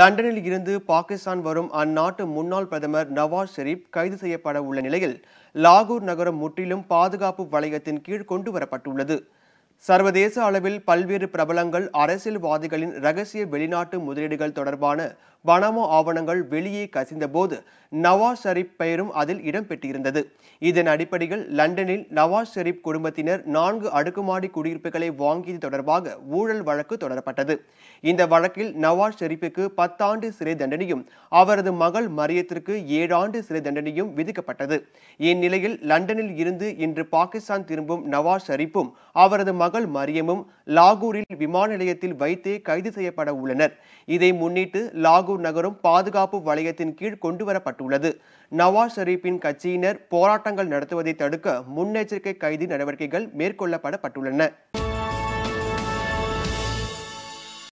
லண்டனில் இருந்து பாகிஸ்தான் வரும் அந்நாட்டு முன்னாள் பிரதமர் நவாஸ் ஷெரீப் கைது செய்யப்பட உள்ள நிலையில் லாகூர் நகரம் முற்றிலும் பாதுகாப்பு வளையத்தின் கீழ் கொண்டு வரப்பட்டுள்ளது சர்வதேச அளவில் பல்வேறு பிரபலங்கள் அரசியல்வாதிகளின் ரகசிய வெளிநாட்டு முதலீடுகள் தொடர்பான பணமோ ஆவணங்கள் வெளியே கசிந்தபோது நவாஸ் ஷெரீப் பெயரும் அதில் இடம்பெற்றிருந்தது இதன் அடிப்படையில் லண்டனில் நவாஸ் ஷெரீப் குடும்பத்தினர் நான்கு அடுக்குமாடி குடியிருப்புகளை வாங்கியது தொடர்பாக ஊழல் வழக்கு தொடரப்பட்டது இந்த வழக்கில் நவாஸ் ஷெரீப்புக்கு பத்தாண்டு சிறை தண்டனையும் அவரது மகள் மரியத்திற்கு ஏழாண்டு சிறை தண்டனையும் விதிக்கப்பட்டது இந்நிலையில் லண்டனில் இருந்து இன்று பாகிஸ்தான் திரும்பும் நவாஸ் ஷெரீப்பும் அவரது மகள் மரியமும் லாகூரில் விமான நிலையத்தில் வைத்தே கைது செய்யப்பட உள்ளனர் இதை முன்னிட்டு லாகூர் நகரும் பாதுகாப்பு வளையத்தின் கீழ் கொண்டுவரப்பட்டுள்ளது நவாஸ் ஷெரீப்பின் கட்சியினர் போராட்டங்கள் நடத்துவதை தடுக்க முன்னெச்சரிக்கை கைது நடவடிக்கைகள் மேற்கொள்ளப்படப்பட்டுள்ளன